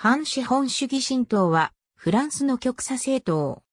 反資本主義新党は、フランスの極左政党。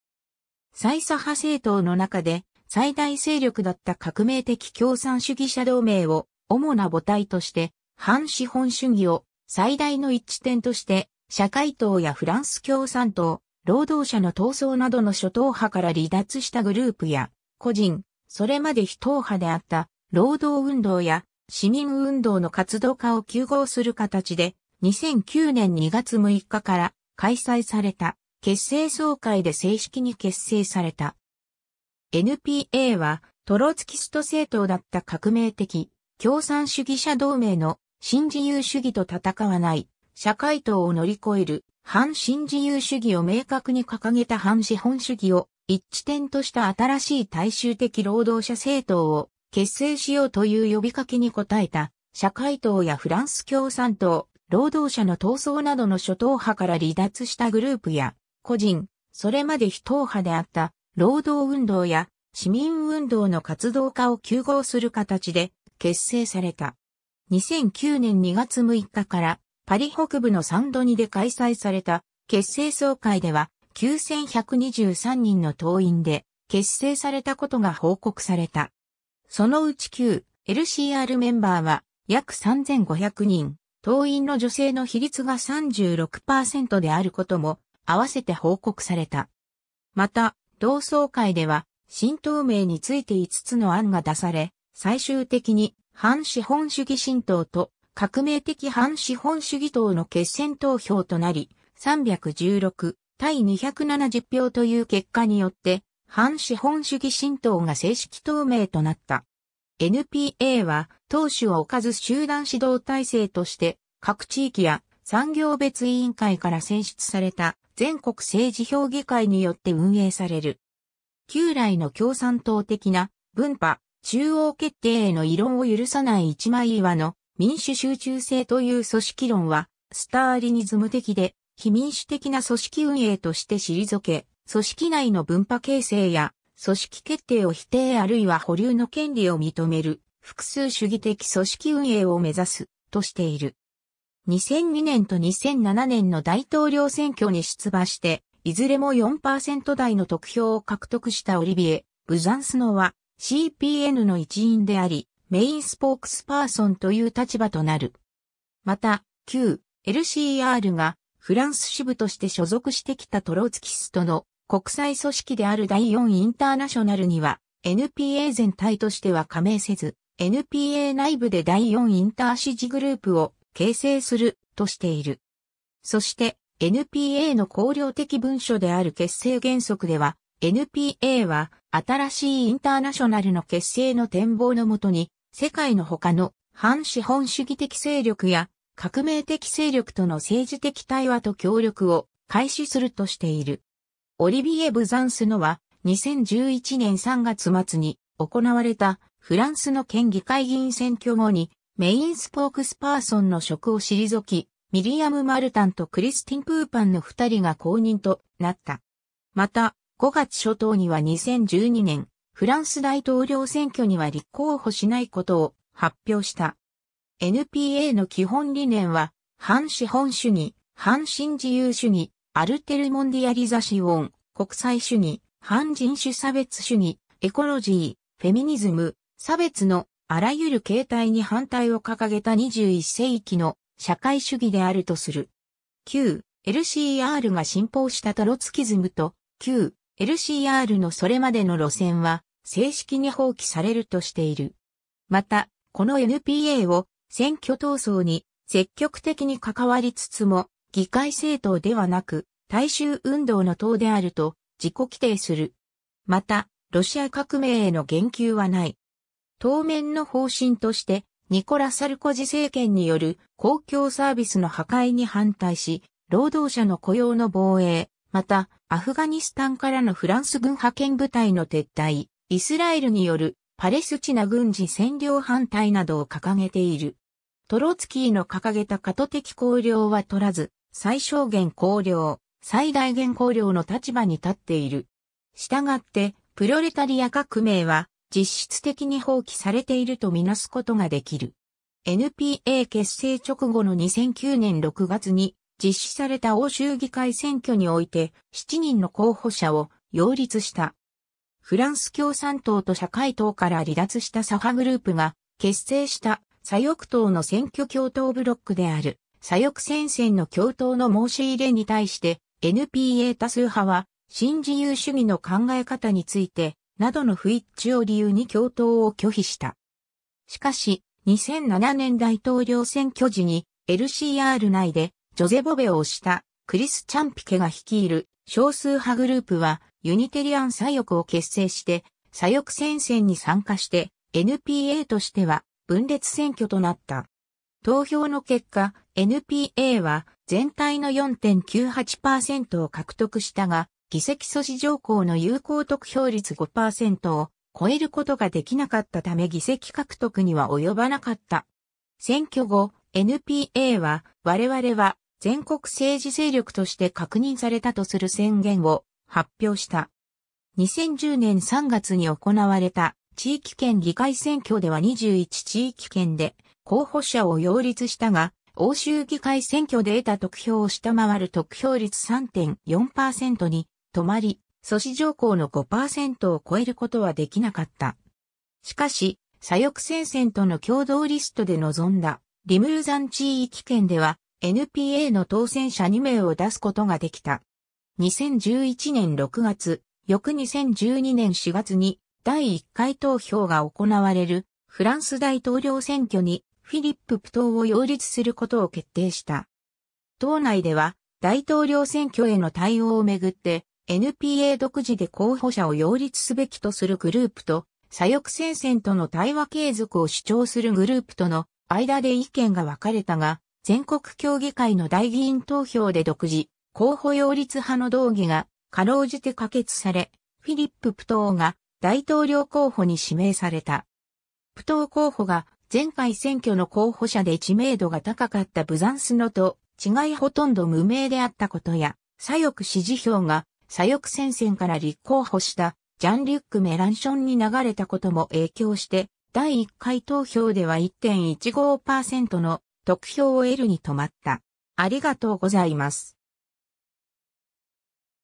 最左派政党の中で、最大勢力だった革命的共産主義者同盟を主な母体として、反資本主義を最大の一致点として、社会党やフランス共産党、労働者の闘争などの諸党派から離脱したグループや、個人、それまで非党派であった、労働運動や市民運動の活動家を休合する形で、2009年2月6日から開催された結成総会で正式に結成された。NPA はトロツキスト政党だった革命的共産主義者同盟の新自由主義と戦わない社会党を乗り越える反新自由主義を明確に掲げた反資本主義を一致点とした新しい大衆的労働者政党を結成しようという呼びかけに応えた社会党やフランス共産党、労働者の闘争などの諸党派から離脱したグループや、個人、それまで非党派であった労働運動や市民運動の活動家を休合する形で結成された。2009年2月6日からパリ北部のサンドニで開催された結成総会では9123人の党員で結成されたことが報告された。そのうち 9LCR メンバーは約3500人。党員の女性の比率が36%であることも合わせて報告された。また、同窓会では、新党名について5つの案が出され、最終的に反資本主義新党と革命的反資本主義党の決選投票となり、316対270票という結果によって、反資本主義新党が正式党名となった。NPA は、党首を置かず集団指導体制として、各地域や産業別委員会から選出された全国政治評議会によって運営される。旧来の共産党的な分派、中央決定への異論を許さない一枚岩の民主集中性という組織論は、スターリニズム的で、非民主的な組織運営として退け、組織内の分派形成や組織決定を否定あるいは保留の権利を認める、複数主義的組織運営を目指す、としている。2002年と2007年の大統領選挙に出馬して、いずれも4%台の得票を獲得したオリビエ・ブザンスノは CPN の一員であり、メインスポークスパーソンという立場となる。また、旧 LCR がフランス支部として所属してきたトロツキストの国際組織である第4インターナショナルには NPA 全体としては加盟せず、NPA 内部で第4インター支持グループを形成するとしている。そして NPA の公領的文書である結成原則では、NPA は新しいインターナショナルの結成の展望のもとに、世界の他の反資本主義的勢力や革命的勢力との政治的対話と協力を開始するとしている。オリビエ・ブザンスノは、2011年3月末に行われたフランスの県議会議員選挙後にメインスポークスパーソンの職を退き、ミリアム・マルタンとクリスティン・プーパンの二人が公認となった。また、5月初頭には2012年、フランス大統領選挙には立候補しないことを発表した。NPA の基本理念は、反資本主義、反新自由主義、アルテルモンディアリザシオン、国際主義、反人種差別主義、エコロジー、フェミニズム、差別のあらゆる形態に反対を掲げた21世紀の社会主義であるとする。旧 LCR が信奉したトロツキズムと旧 LCR のそれまでの路線は正式に放棄されるとしている。また、この NPA を選挙闘争に積極的に関わりつつも議会政党ではなく、大衆運動の党であると自己規定する。また、ロシア革命への言及はない。当面の方針として、ニコラ・サルコジ政権による公共サービスの破壊に反対し、労働者の雇用の防衛、また、アフガニスタンからのフランス軍派遣部隊の撤退、イスラエルによるパレスチナ軍事占領反対などを掲げている。トロツキーの掲げた過渡的綱領は取らず、最小限考領、最大限考領の立場に立っている。したがって、プロレタリア革命は実質的に放棄されているとみなすことができる。NPA 結成直後の2009年6月に実施された欧州議会選挙において7人の候補者を擁立した。フランス共産党と社会党から離脱した左派グループが結成した左翼党の選挙共闘ブロックである。左翼戦線の共闘の申し入れに対して、NPA 多数派は、新自由主義の考え方について、などの不一致を理由に共闘を拒否した。しかし、2007年大統領選挙時に LCR 内でジョゼ・ボベを押したクリス・チャンピケが率いる少数派グループはユニテリアン左翼を結成して左翼戦線に参加して NPA としては分裂選挙となった。投票の結果、NPA は全体の4.98%を獲得したが、議席阻止条項の有効得票率5%を超えることができなかったため議席獲得には及ばなかった。選挙後、NPA は我々は全国政治勢力として確認されたとする宣言を発表した。2010年3月に行われた地域圏議会選挙では21地域圏で候補者を擁立したが、欧州議会選挙で得た得票を下回る得票率3.4%に止まり、阻止条項の5%を超えることはできなかった。しかし、左翼戦線との共同リストで臨んだリムルザン地域圏では NPA の当選者2名を出すことができた。2011年6月、翌2012年4月に第1回投票が行われるフランス大統領選挙にフィリップ・プトーを擁立することを決定した。党内では大統領選挙への対応をめぐって NPA 独自で候補者を擁立すべきとするグループと左翼戦線との対話継続を主張するグループとの間で意見が分かれたが、全国協議会の大議員投票で独自、候補擁立派の動議がかろうじて可決され、フィリップ・プトーが大統領候補に指名された。プトー候補が前回選挙の候補者で知名度が高かったブザンスのと違いほとんど無名であったことや、左翼支持票が左翼戦線から立候補したジャン・リュック・メランションに流れたことも影響して、第1回投票では1.15%の得票を得るに止まった。ありがとうございます。